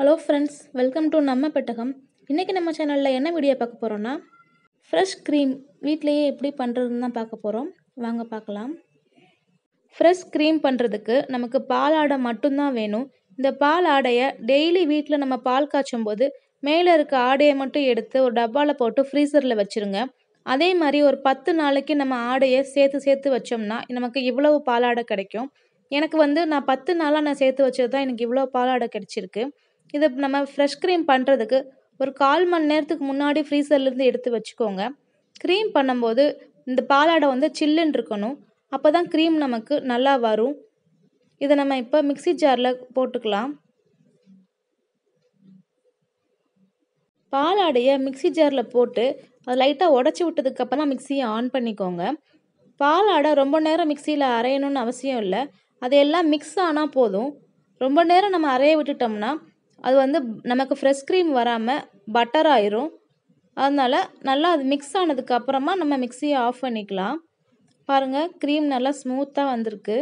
hello friends welcome to நம்ம பெட்டகம் இன்றைக்கி நம்ம சேனலில் என்ன வீடியோ பார்க்க போகிறோன்னா ஃப்ரெஷ் க்ரீம் வீட்லேயே எப்படி பண்ணுறதுன்னு தான் பார்க்க போகிறோம் வாங்க பார்க்கலாம் ஃப்ரெஷ் க்ரீம் பண்ணுறதுக்கு நமக்கு பால் ஆடை மட்டும்தான் வேணும் இந்த பால் ஆடையை டெய்லி வீட்டில் நம்ம பால் காய்ச்சும் போது மேலே இருக்க ஆடையை மட்டும் எடுத்து ஒரு டப்பாவில் போட்டு ஃப்ரீசரில் வச்சுருங்க அதே மாதிரி ஒரு பத்து நாளைக்கு நம்ம ஆடையை சேர்த்து சேர்த்து வச்சோம்னா நமக்கு இவ்வளவு பாலாடை கிடைக்கும் எனக்கு வந்து நான் பத்து நாளாக நான் சேர்த்து வச்சது தான் எனக்கு இவ்வளோ பாலாடை கிடச்சிருக்கு இதை நம்ம ஃப்ரெஷ் க்ரீம் பண்ணுறதுக்கு ஒரு கால் மணி நேரத்துக்கு முன்னாடி ஃப்ரீசர்லேருந்து எடுத்து வச்சுக்கோங்க க்ரீம் பண்ணும்போது இந்த பாலாடை வந்து சில்லுன்னு இருக்கணும் அப்போ தான் க்ரீம் நமக்கு நல்லா வரும் இதை நம்ம இப்போ மிக்சி ஜாரில் போட்டுக்கலாம் பாலாடையை மிக்சி ஜாரில் போட்டு அது லைட்டாக உடச்சி விட்டதுக்கப்புறம் தான் மிக்சியை ஆன் பண்ணிக்கோங்க பாலாடை ரொம்ப நேரம் மிக்சியில் அரையணும்னு அவசியம் இல்லை அதையெல்லாம் மிக்ஸ் ஆனால் போதும் ரொம்ப நேரம் நம்ம அரைய விட்டுட்டோம்னா அது வந்து நமக்கு ஃப்ரெஷ் க்ரீம் வராமல் பட்டர் ஆயிரும் அதனால் நல்லா அது மிக்ஸ் ஆனதுக்கு அப்புறமா நம்ம மிக்ஸியை ஆஃப் பண்ணிக்கலாம் பாருங்கள் க்ரீம் நல்லா ஸ்மூத்தாக வந்திருக்கு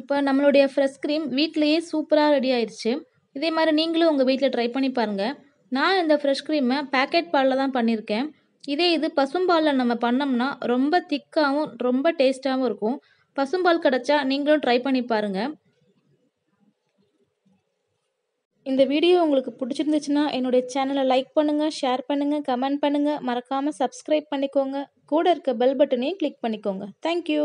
இப்போ நம்மளுடைய ஃப்ரெஷ் க்ரீம் வீட்லேயே சூப்பராக ரெடி ஆயிடுச்சு இதே மாதிரி நீங்களும் உங்கள் வீட்டில் ட்ரை பண்ணி பாருங்கள் நான் இந்த ஃப்ரெஷ் க்ரீமை பேக்கெட் பாலில் தான் பண்ணியிருக்கேன் இதே இது பசும்பாலில் நம்ம பண்ணோம்னா ரொம்ப திக்காகவும் ரொம்ப டேஸ்ட்டாகவும் இருக்கும் பசும்பால் கிடச்சா நீங்களும் ட்ரை பண்ணி பாருங்கள் இந்த வீடியோ உங்களுக்கு பிடிச்சிருந்துச்சுன்னா என்னுடைய சேனலை லைக் பண்ணுங்கள் ஷேர் பண்ணுங்கள் கமெண்ட் பண்ணுங்கள் மறக்காமல் சப்ஸ்கிரைப் பண்ணிக்கோங்க கூட இருக்க பெல் பட்டனையும் கிளிக் பண்ணிக்கோங்க தேங்க்யூ